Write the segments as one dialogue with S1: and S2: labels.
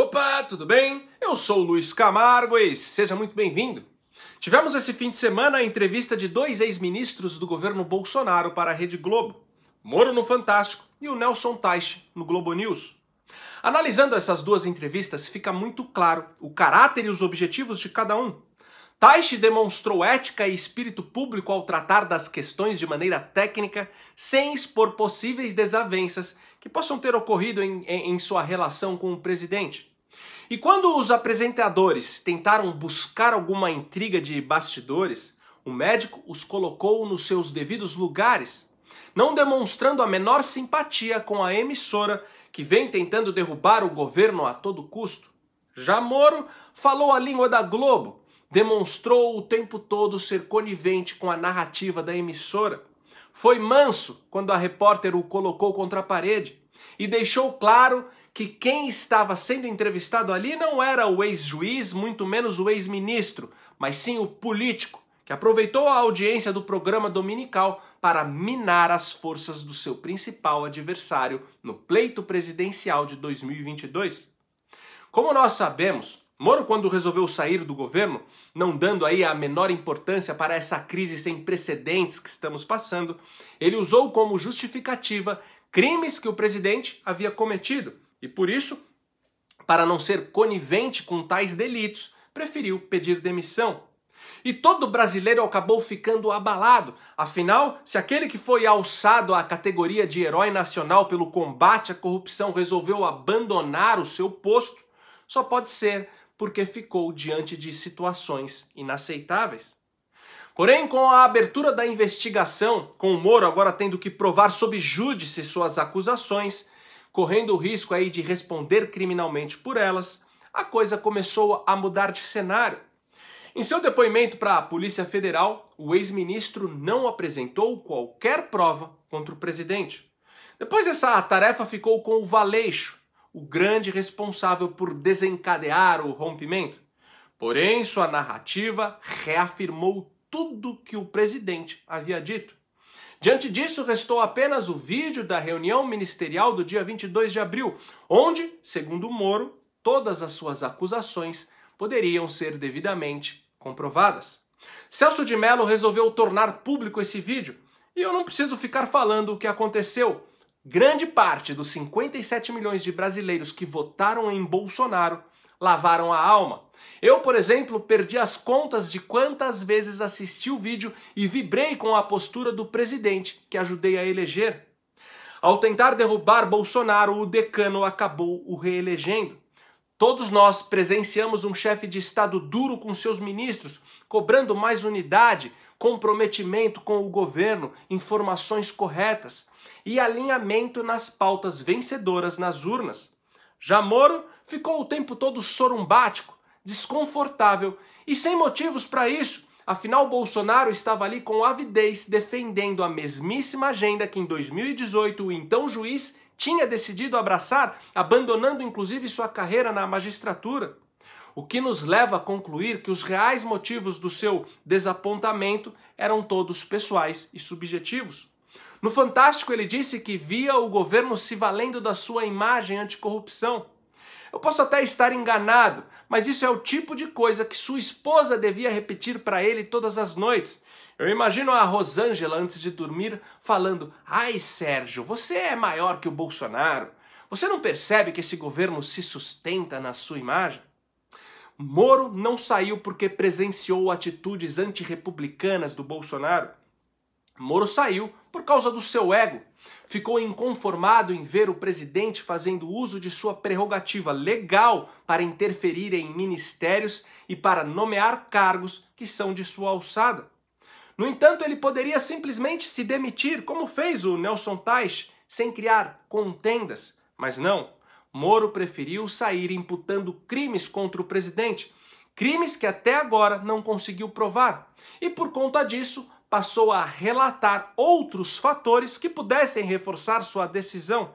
S1: Opa, tudo bem? Eu sou o Luiz Camargo e seja muito bem-vindo. Tivemos esse fim de semana a entrevista de dois ex-ministros do governo Bolsonaro para a Rede Globo, Moro no Fantástico e o Nelson Teich no Globo News. Analisando essas duas entrevistas, fica muito claro o caráter e os objetivos de cada um. Teich demonstrou ética e espírito público ao tratar das questões de maneira técnica, sem expor possíveis desavenças que possam ter ocorrido em, em, em sua relação com o presidente. E quando os apresentadores tentaram buscar alguma intriga de bastidores, o médico os colocou nos seus devidos lugares, não demonstrando a menor simpatia com a emissora que vem tentando derrubar o governo a todo custo. Já Moro falou a língua da Globo, demonstrou o tempo todo ser conivente com a narrativa da emissora. Foi manso quando a repórter o colocou contra a parede e deixou claro que quem estava sendo entrevistado ali não era o ex-juiz, muito menos o ex-ministro, mas sim o político, que aproveitou a audiência do programa dominical para minar as forças do seu principal adversário no pleito presidencial de 2022. Como nós sabemos, Moro, quando resolveu sair do governo, não dando aí a menor importância para essa crise sem precedentes que estamos passando, ele usou como justificativa crimes que o presidente havia cometido, e por isso, para não ser conivente com tais delitos, preferiu pedir demissão. E todo brasileiro acabou ficando abalado, afinal, se aquele que foi alçado à categoria de herói nacional pelo combate à corrupção resolveu abandonar o seu posto, só pode ser porque ficou diante de situações inaceitáveis. Porém, com a abertura da investigação, com o Moro agora tendo que provar sob júdice suas acusações, correndo o risco aí de responder criminalmente por elas, a coisa começou a mudar de cenário. Em seu depoimento para a Polícia Federal, o ex-ministro não apresentou qualquer prova contra o presidente. Depois essa tarefa ficou com o Valeixo, o grande responsável por desencadear o rompimento. Porém, sua narrativa reafirmou tudo que o presidente havia dito. Diante disso, restou apenas o vídeo da reunião ministerial do dia 22 de abril, onde, segundo Moro, todas as suas acusações poderiam ser devidamente comprovadas. Celso de Mello resolveu tornar público esse vídeo, e eu não preciso ficar falando o que aconteceu. Grande parte dos 57 milhões de brasileiros que votaram em Bolsonaro lavaram a alma. Eu, por exemplo, perdi as contas de quantas vezes assisti o vídeo e vibrei com a postura do presidente que ajudei a eleger. Ao tentar derrubar Bolsonaro, o decano acabou o reelegendo. Todos nós presenciamos um chefe de Estado duro com seus ministros, cobrando mais unidade, comprometimento com o governo, informações corretas e alinhamento nas pautas vencedoras nas urnas. Já Moro ficou o tempo todo sorumbático, desconfortável e sem motivos para isso. Afinal, Bolsonaro estava ali com avidez defendendo a mesmíssima agenda que em 2018 o então juiz tinha decidido abraçar, abandonando inclusive sua carreira na magistratura. O que nos leva a concluir que os reais motivos do seu desapontamento eram todos pessoais e subjetivos. No Fantástico, ele disse que via o governo se valendo da sua imagem anticorrupção. Eu posso até estar enganado, mas isso é o tipo de coisa que sua esposa devia repetir para ele todas as noites. Eu imagino a Rosângela antes de dormir falando: Ai, Sérgio, você é maior que o Bolsonaro. Você não percebe que esse governo se sustenta na sua imagem? Moro não saiu porque presenciou atitudes antirrepublicanas do Bolsonaro. Moro saiu por causa do seu ego, ficou inconformado em ver o presidente fazendo uso de sua prerrogativa legal para interferir em ministérios e para nomear cargos que são de sua alçada. No entanto, ele poderia simplesmente se demitir, como fez o Nelson Tais, sem criar contendas, mas não. Moro preferiu sair imputando crimes contra o presidente, crimes que até agora não conseguiu provar. E por conta disso, passou a relatar outros fatores que pudessem reforçar sua decisão,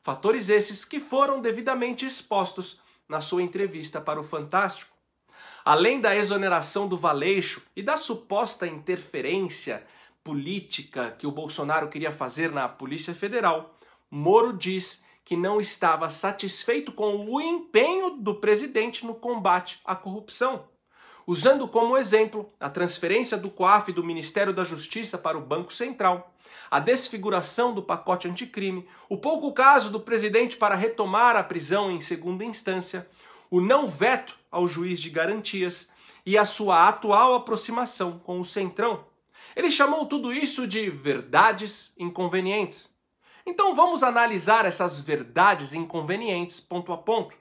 S1: fatores esses que foram devidamente expostos na sua entrevista para o Fantástico. Além da exoneração do Valeixo e da suposta interferência política que o Bolsonaro queria fazer na Polícia Federal, Moro diz que não estava satisfeito com o empenho do presidente no combate à corrupção usando como exemplo a transferência do COAF do Ministério da Justiça para o Banco Central, a desfiguração do pacote anticrime, o pouco caso do presidente para retomar a prisão em segunda instância, o não veto ao juiz de garantias e a sua atual aproximação com o Centrão. Ele chamou tudo isso de verdades inconvenientes. Então vamos analisar essas verdades inconvenientes ponto a ponto.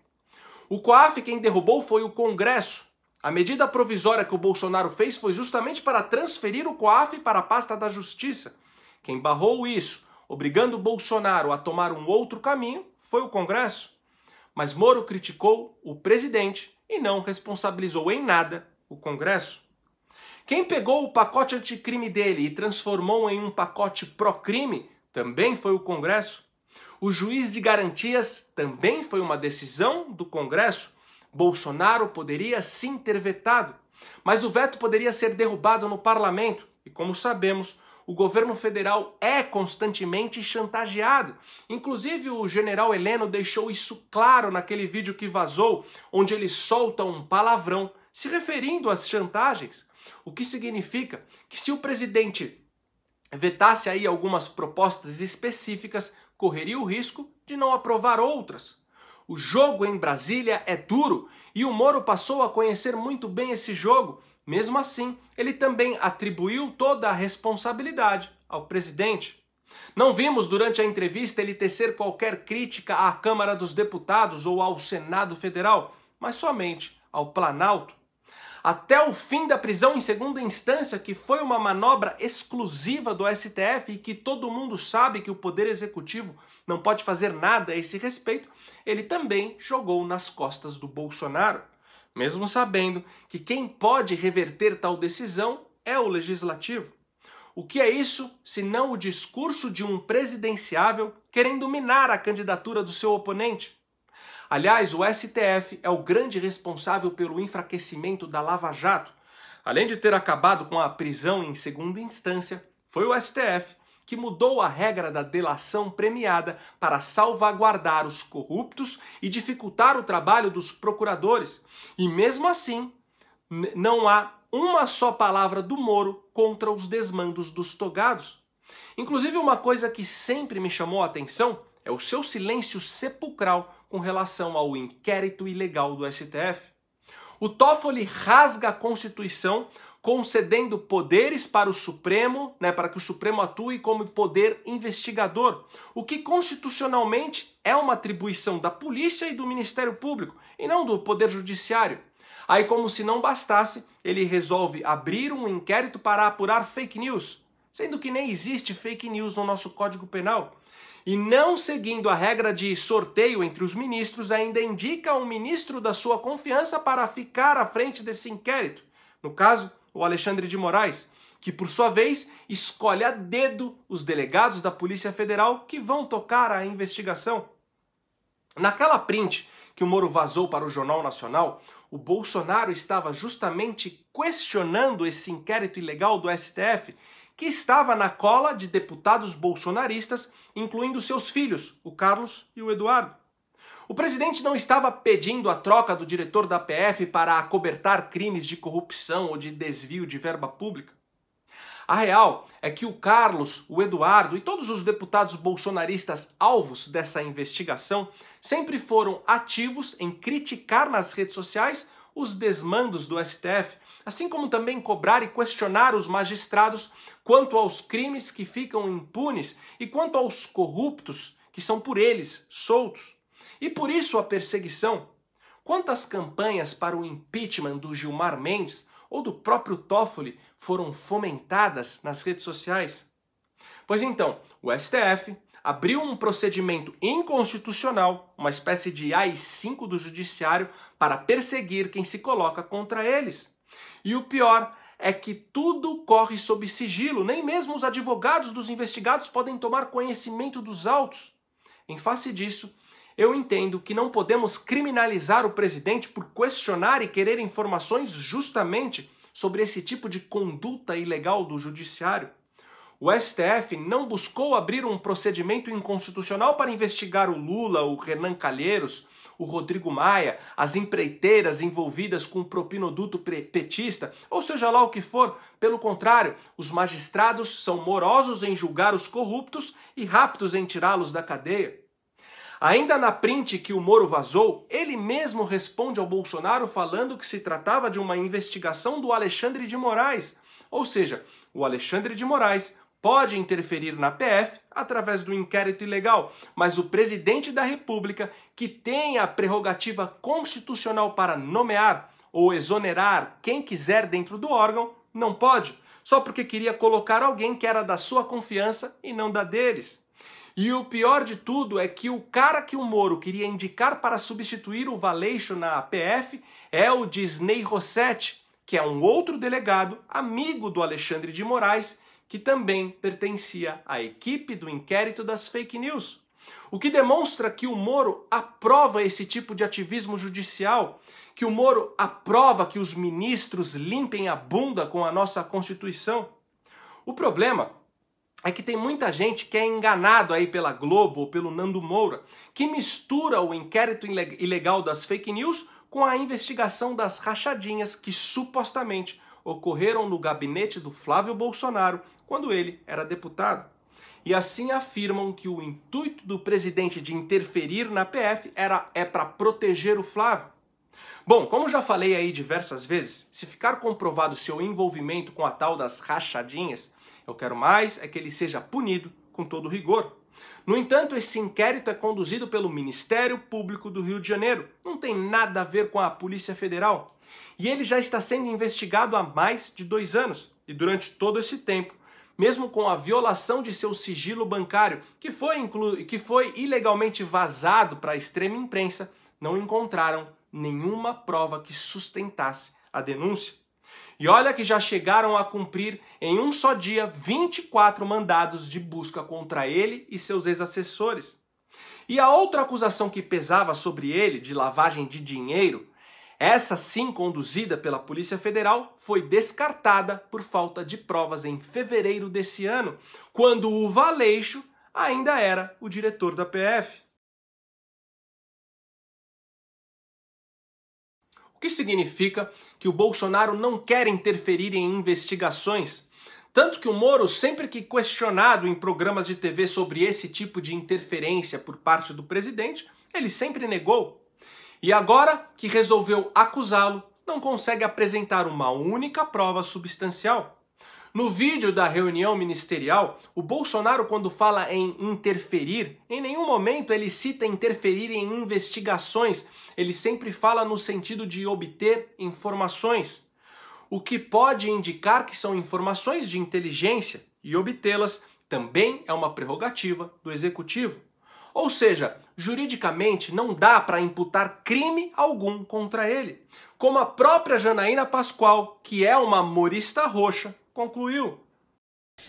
S1: O COAF quem derrubou foi o Congresso, a medida provisória que o Bolsonaro fez foi justamente para transferir o COAF para a pasta da Justiça. Quem barrou isso, obrigando Bolsonaro a tomar um outro caminho, foi o Congresso. Mas Moro criticou o presidente e não responsabilizou em nada o Congresso. Quem pegou o pacote anticrime dele e transformou em um pacote pró-crime também foi o Congresso. O juiz de garantias também foi uma decisão do Congresso. Bolsonaro poderia sim ter vetado, mas o veto poderia ser derrubado no parlamento e, como sabemos, o governo federal é constantemente chantageado. Inclusive, o general Heleno deixou isso claro naquele vídeo que vazou, onde ele solta um palavrão se referindo às chantagens. O que significa que se o presidente vetasse aí algumas propostas específicas, correria o risco de não aprovar outras. O jogo em Brasília é duro e o Moro passou a conhecer muito bem esse jogo. Mesmo assim, ele também atribuiu toda a responsabilidade ao presidente. Não vimos durante a entrevista ele tecer qualquer crítica à Câmara dos Deputados ou ao Senado Federal, mas somente ao Planalto. Até o fim da prisão em segunda instância, que foi uma manobra exclusiva do STF e que todo mundo sabe que o Poder Executivo não pode fazer nada a esse respeito, ele também jogou nas costas do Bolsonaro, mesmo sabendo que quem pode reverter tal decisão é o legislativo. O que é isso se não o discurso de um presidenciável querendo minar a candidatura do seu oponente? Aliás, o STF é o grande responsável pelo enfraquecimento da Lava Jato. Além de ter acabado com a prisão em segunda instância, foi o STF que mudou a regra da delação premiada para salvaguardar os corruptos e dificultar o trabalho dos procuradores. E mesmo assim, não há uma só palavra do Moro contra os desmandos dos togados. Inclusive, uma coisa que sempre me chamou a atenção é o seu silêncio sepulcral com relação ao inquérito ilegal do STF. O Toffoli rasga a Constituição concedendo poderes para o Supremo, né, para que o Supremo atue como poder investigador, o que constitucionalmente é uma atribuição da polícia e do Ministério Público, e não do Poder Judiciário. Aí, como se não bastasse, ele resolve abrir um inquérito para apurar fake news, sendo que nem existe fake news no nosso Código Penal. E não seguindo a regra de sorteio entre os ministros, ainda indica um ministro da sua confiança para ficar à frente desse inquérito. No caso, o Alexandre de Moraes, que por sua vez escolhe a dedo os delegados da Polícia Federal que vão tocar a investigação. Naquela print que o Moro vazou para o Jornal Nacional, o Bolsonaro estava justamente questionando esse inquérito ilegal do STF, que estava na cola de deputados bolsonaristas, incluindo seus filhos, o Carlos e o Eduardo. O presidente não estava pedindo a troca do diretor da PF para acobertar crimes de corrupção ou de desvio de verba pública. A real é que o Carlos, o Eduardo e todos os deputados bolsonaristas alvos dessa investigação sempre foram ativos em criticar nas redes sociais os desmandos do STF, assim como também cobrar e questionar os magistrados quanto aos crimes que ficam impunes e quanto aos corruptos que são por eles soltos. E por isso a perseguição. Quantas campanhas para o impeachment do Gilmar Mendes ou do próprio Toffoli foram fomentadas nas redes sociais? Pois então, o STF abriu um procedimento inconstitucional, uma espécie de AI-5 do judiciário, para perseguir quem se coloca contra eles. E o pior é que tudo corre sob sigilo, nem mesmo os advogados dos investigados podem tomar conhecimento dos autos. Em face disso, eu entendo que não podemos criminalizar o presidente por questionar e querer informações justamente sobre esse tipo de conduta ilegal do judiciário. O STF não buscou abrir um procedimento inconstitucional para investigar o Lula, o Renan Calheiros, o Rodrigo Maia, as empreiteiras envolvidas com o propinoduto petista, ou seja lá o que for. Pelo contrário, os magistrados são morosos em julgar os corruptos e rápidos em tirá-los da cadeia. Ainda na print que o Moro vazou, ele mesmo responde ao Bolsonaro falando que se tratava de uma investigação do Alexandre de Moraes. Ou seja, o Alexandre de Moraes pode interferir na PF através do inquérito ilegal, mas o presidente da República, que tem a prerrogativa constitucional para nomear ou exonerar quem quiser dentro do órgão, não pode, só porque queria colocar alguém que era da sua confiança e não da deles. E o pior de tudo é que o cara que o Moro queria indicar para substituir o Valeixo na PF é o Disney Rossetti, que é um outro delegado, amigo do Alexandre de Moraes, que também pertencia à equipe do inquérito das fake news. O que demonstra que o Moro aprova esse tipo de ativismo judicial, que o Moro aprova que os ministros limpem a bunda com a nossa Constituição. O problema é que tem muita gente que é enganado aí pela Globo ou pelo Nando Moura, que mistura o inquérito ilegal das fake news com a investigação das rachadinhas que supostamente ocorreram no gabinete do Flávio Bolsonaro quando ele era deputado. E assim afirmam que o intuito do presidente de interferir na PF era é para proteger o Flávio. Bom, como já falei aí diversas vezes, se ficar comprovado seu envolvimento com a tal das rachadinhas, eu quero mais é que ele seja punido com todo rigor. No entanto, esse inquérito é conduzido pelo Ministério Público do Rio de Janeiro, não tem nada a ver com a Polícia Federal. E ele já está sendo investigado há mais de dois anos. E durante todo esse tempo, mesmo com a violação de seu sigilo bancário, que foi, inclu... que foi ilegalmente vazado para a extrema imprensa, não encontraram nenhuma prova que sustentasse a denúncia. E olha que já chegaram a cumprir em um só dia 24 mandados de busca contra ele e seus ex-assessores. E a outra acusação que pesava sobre ele de lavagem de dinheiro, essa sim conduzida pela Polícia Federal, foi descartada por falta de provas em fevereiro desse ano, quando o Valeixo ainda era o diretor da PF. que significa que o Bolsonaro não quer interferir em investigações. Tanto que o Moro, sempre que questionado em programas de TV sobre esse tipo de interferência por parte do presidente, ele sempre negou. E agora que resolveu acusá-lo, não consegue apresentar uma única prova substancial. No vídeo da reunião ministerial, o Bolsonaro, quando fala em interferir, em nenhum momento ele cita interferir em investigações, ele sempre fala no sentido de obter informações, o que pode indicar que são informações de inteligência e obtê-las também é uma prerrogativa do executivo. Ou seja, juridicamente não dá para imputar crime algum contra ele. Como a própria Janaína Pascoal, que é uma morista roxa, concluiu.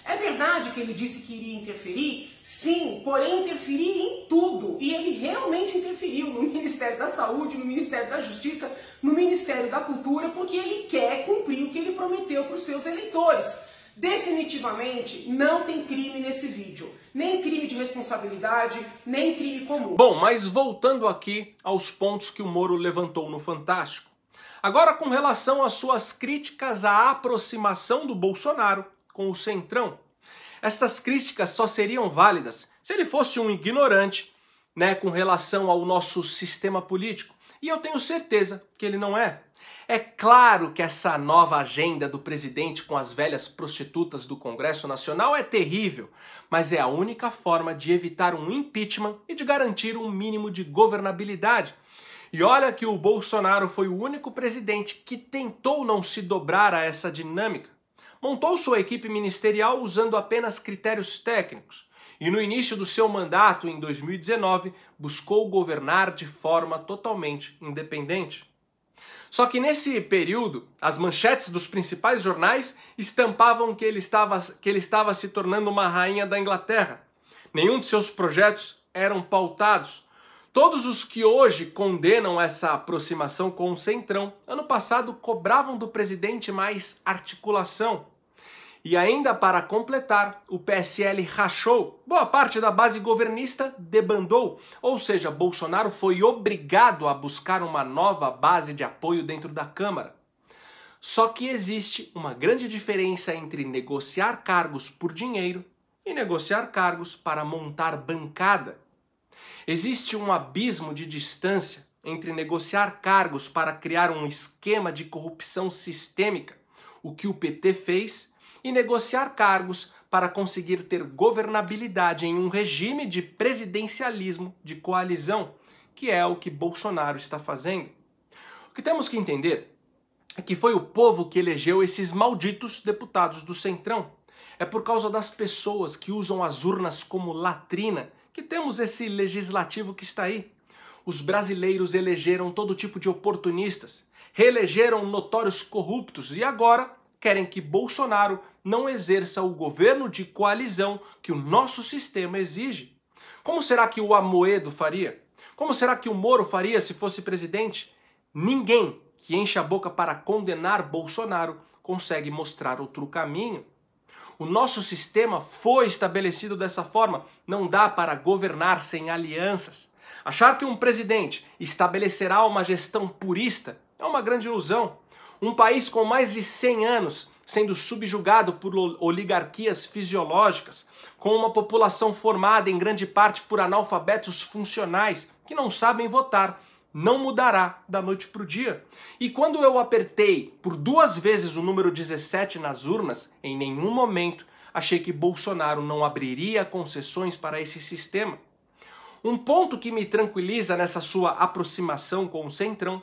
S2: É verdade que
S1: ele disse que iria interferir? Sim, porém interferir em tudo. E ele realmente interferiu no Ministério da Saúde, no Ministério da Justiça, no Ministério da Cultura, porque ele quer cumprir o que ele prometeu para os seus eleitores. Definitivamente não tem crime nesse vídeo, nem crime de responsabilidade, nem crime comum. Bom, mas voltando aqui aos pontos que o Moro levantou no Fantástico. Agora, com relação às suas críticas à aproximação do Bolsonaro com o Centrão, estas críticas só seriam válidas se ele fosse um ignorante né, com relação ao nosso sistema político. E eu tenho certeza que ele não é. É claro que essa nova agenda do presidente com as velhas prostitutas do Congresso Nacional é terrível, mas é a única forma de evitar um impeachment e de garantir um mínimo de governabilidade. E olha que o Bolsonaro foi o único presidente que tentou não se dobrar a essa dinâmica. Montou sua equipe ministerial usando apenas critérios técnicos e, no início do seu mandato, em 2019, buscou governar de forma totalmente independente. Só que nesse período, as manchetes dos principais jornais estampavam que ele estava, que ele estava se tornando uma rainha da Inglaterra. Nenhum de seus projetos eram pautados Todos os que hoje condenam essa aproximação com o Centrão, ano passado cobravam do presidente mais articulação. E ainda para completar, o PSL rachou, boa parte da base governista debandou, ou seja, Bolsonaro foi obrigado a buscar uma nova base de apoio dentro da Câmara. Só que existe uma grande diferença entre negociar cargos por dinheiro e negociar cargos para montar bancada. Existe um abismo de distância entre negociar cargos para criar um esquema de corrupção sistêmica, o que o PT fez, e negociar cargos para conseguir ter governabilidade em um regime de presidencialismo de coalizão, que é o que Bolsonaro está fazendo. O que temos que entender é que foi o povo que elegeu esses malditos deputados do Centrão. É por causa das pessoas que usam as urnas como latrina que temos esse legislativo que está aí. Os brasileiros elegeram todo tipo de oportunistas, reelegeram notórios corruptos e agora querem que Bolsonaro não exerça o governo de coalizão que o nosso sistema exige. Como será que o Amoedo faria? Como será que o Moro faria se fosse presidente? Ninguém que enche a boca para condenar Bolsonaro consegue mostrar outro caminho. O nosso sistema foi estabelecido dessa forma. Não dá para governar sem alianças. Achar que um presidente estabelecerá uma gestão purista é uma grande ilusão. Um país com mais de 100 anos sendo subjugado por oligarquias fisiológicas, com uma população formada em grande parte por analfabetos funcionais que não sabem votar não mudará da noite para o dia. E quando eu apertei por duas vezes o número 17 nas urnas, em nenhum momento achei que Bolsonaro não abriria concessões para esse sistema. Um ponto que me tranquiliza nessa sua aproximação com o Centrão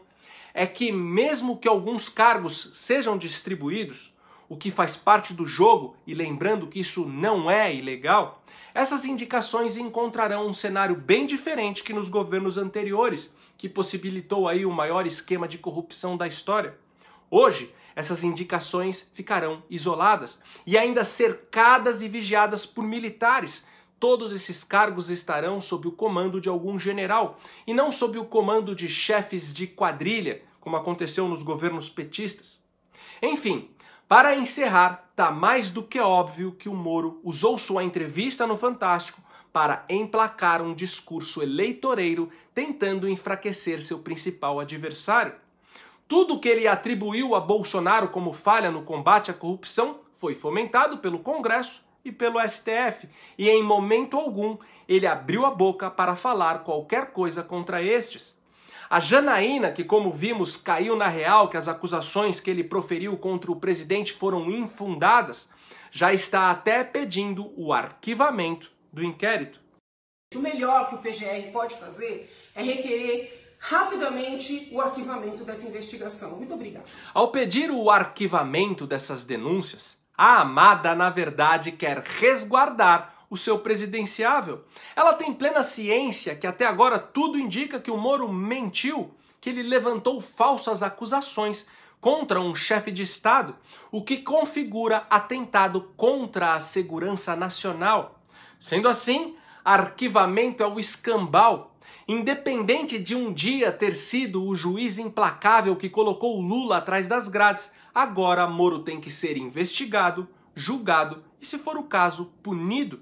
S1: é que, mesmo que alguns cargos sejam distribuídos, o que faz parte do jogo, e lembrando que isso não é ilegal, essas indicações encontrarão um cenário bem diferente que nos governos anteriores, que possibilitou aí o maior esquema de corrupção da história. Hoje, essas indicações ficarão isoladas e ainda cercadas e vigiadas por militares. Todos esses cargos estarão sob o comando de algum general e não sob o comando de chefes de quadrilha, como aconteceu nos governos petistas. Enfim, para encerrar, tá mais do que óbvio que o Moro usou sua entrevista no Fantástico para emplacar um discurso eleitoreiro tentando enfraquecer seu principal adversário. Tudo que ele atribuiu a Bolsonaro como falha no combate à corrupção foi fomentado pelo Congresso e pelo STF, e em momento algum ele abriu a boca para falar qualquer coisa contra estes. A Janaína, que como vimos caiu na real que as acusações que ele proferiu contra o presidente foram infundadas, já está até pedindo o arquivamento do inquérito? O melhor que o PGR pode fazer é requerer rapidamente o arquivamento dessa investigação. Muito obrigada. Ao pedir o arquivamento dessas denúncias, a amada, na verdade, quer resguardar o seu presidenciável. Ela tem plena ciência que até agora tudo indica que o Moro mentiu, que ele levantou falsas acusações contra um chefe de Estado, o que configura atentado contra a segurança nacional. Sendo assim, arquivamento é o escambau, independente de um dia ter sido o juiz implacável que colocou Lula atrás das grades, agora Moro tem que ser investigado, julgado e, se for o caso, punido.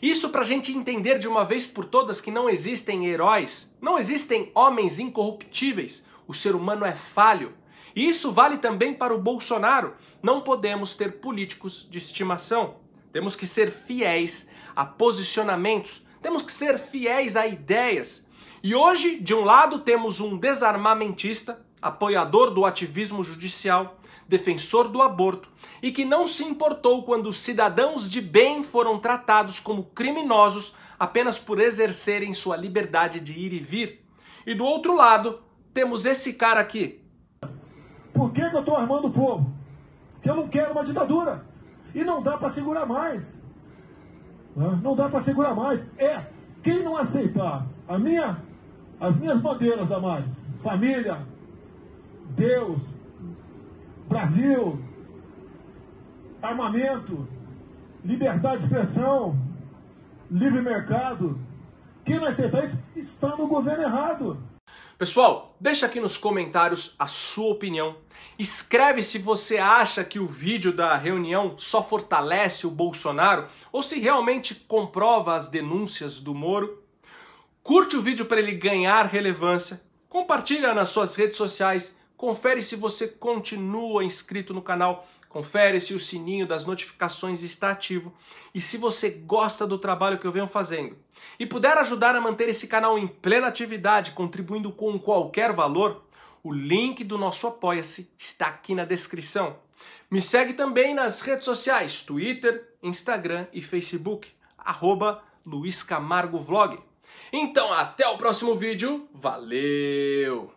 S1: Isso para a gente entender de uma vez por todas que não existem heróis, não existem homens incorruptíveis, o ser humano é falho. E isso vale também para o Bolsonaro. Não podemos ter políticos de estimação. Temos que ser fiéis a posicionamentos, temos que ser fiéis a ideias. E hoje, de um lado, temos um desarmamentista, apoiador do ativismo judicial, defensor do aborto, e que não se importou quando cidadãos de bem foram tratados como criminosos apenas por exercerem sua liberdade de ir e vir. E do outro lado, temos esse cara aqui. Por que, que eu estou armando o povo? Que eu não quero uma ditadura. E não dá para segurar mais. Não dá para segurar mais. É, quem não aceitar a minha, as minhas bandeiras, Damares, família, Deus, Brasil, armamento, liberdade de expressão, livre mercado, quem não aceitar isso está no governo errado. Pessoal, deixa aqui nos comentários a sua opinião. Escreve se você acha que o vídeo da reunião só fortalece o Bolsonaro ou se realmente comprova as denúncias do Moro. Curte o vídeo para ele ganhar relevância. Compartilha nas suas redes sociais. Confere se você continua inscrito no canal. Confere se o sininho das notificações está ativo e se você gosta do trabalho que eu venho fazendo e puder ajudar a manter esse canal em plena atividade, contribuindo com qualquer valor, o link do nosso Apoia-se está aqui na descrição. Me segue também nas redes sociais, Twitter, Instagram e Facebook, arroba Luiz Camargo Vlog. Então, até o próximo vídeo. Valeu!